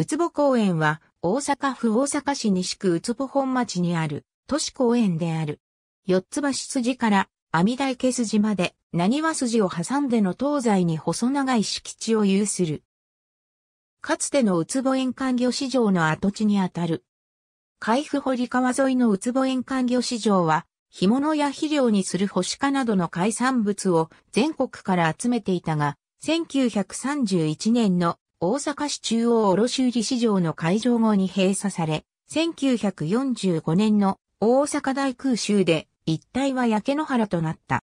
うつぼ公園は大阪府大阪市西区うつぼ本町にある都市公園である。四つ橋筋から阿弥陀池筋まで何は筋を挟んでの東西に細長い敷地を有する。かつてのうつぼ園環魚市場の跡地にあたる。海部堀川沿いのうつぼ園環魚市場は干物や肥料にする干し貨などの海産物を全国から集めていたが、1931年の大阪市中央卸売市場の会場後に閉鎖され、1945年の大阪大空襲で一帯は焼け野原となった。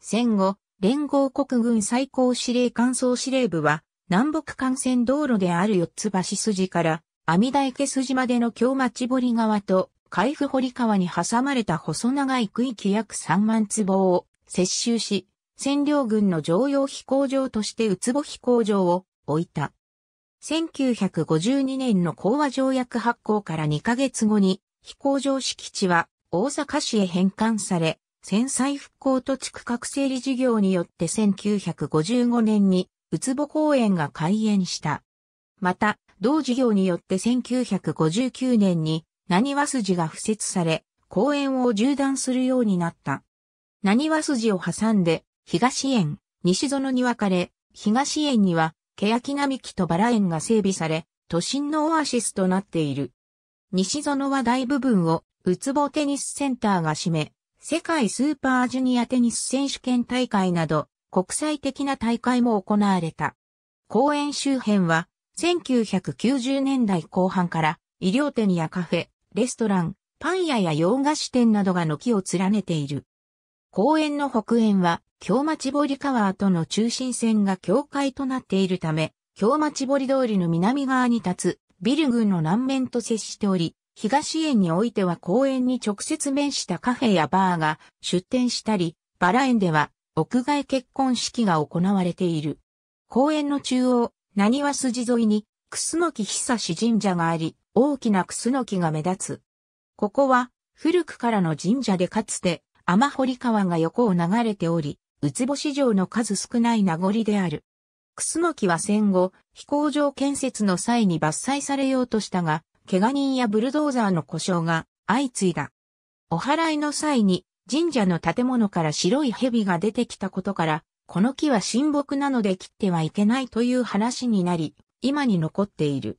戦後、連合国軍最高司令官総司令部は、南北幹線道路である四つ橋筋から、阿弥陀池筋までの京町堀川と、海部堀川に挟まれた細長い区域約3万坪を接収し、占領軍の常用飛行場として宇つぼ飛行場を置いた。1952年の講和条約発行から2ヶ月後に、飛行場敷地は大阪市へ返還され、戦災復興土地区画整理事業によって1955年に、うつぼ公園が開園した。また、同事業によって1959年に、何和筋が付設され、公園を縦断するようになった。何和筋を挟んで、東園、西園に分かれ、東園には欅並木とバラ園が整備され、都心のオアシスとなっている。西園は大部分を、ウツボテニスセンターが占め、世界スーパージュニアテニス選手権大会など、国際的な大会も行われた。公園周辺は、1990年代後半から、医療店やカフェ、レストラン、パン屋や洋菓子店などが軒を連ねている。公園の北園は、京町堀川との中心線が境界となっているため、京町堀通りの南側に立つビル群の南面と接しており、東園においては公園に直接面したカフェやバーが出店したり、バラ園では屋外結婚式が行われている。公園の中央、何は筋沿いに、のき久し神社があり、大きなくすの木が目立つ。ここは、古くからの神社でかつて、天堀川が横を流れており、ウツボ市場の数少ない名残である。クスノキは戦後、飛行場建設の際に伐採されようとしたが、怪我人やブルドーザーの故障が相次いだ。お祓いの際に神社の建物から白い蛇が出てきたことから、この木は神木なので切ってはいけないという話になり、今に残っている。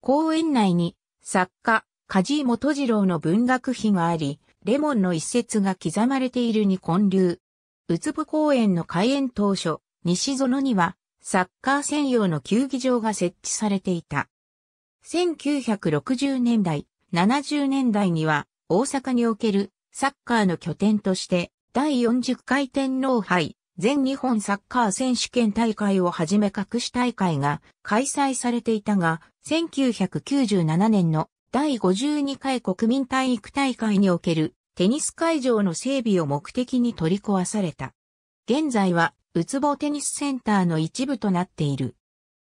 公園内に作家、梶井元次郎の文学碑があり、レモンの一節が刻まれているに建立。うつボ公園の開園当初、西園にはサッカー専用の球技場が設置されていた。1960年代、70年代には大阪におけるサッカーの拠点として第40回天皇杯全日本サッカー選手権大会をはじめ各種大会が開催されていたが、1997年の第52回国民体育大会におけるテニス会場の整備を目的に取り壊された。現在は、ウツボテニスセンターの一部となっている。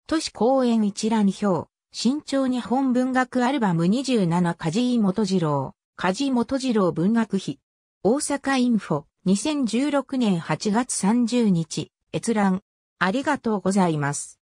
都市公園一覧表、新潮日本文学アルバム27梶井元次郎、梶元次郎文学碑。大阪インフォ、2016年8月30日、閲覧。ありがとうございます。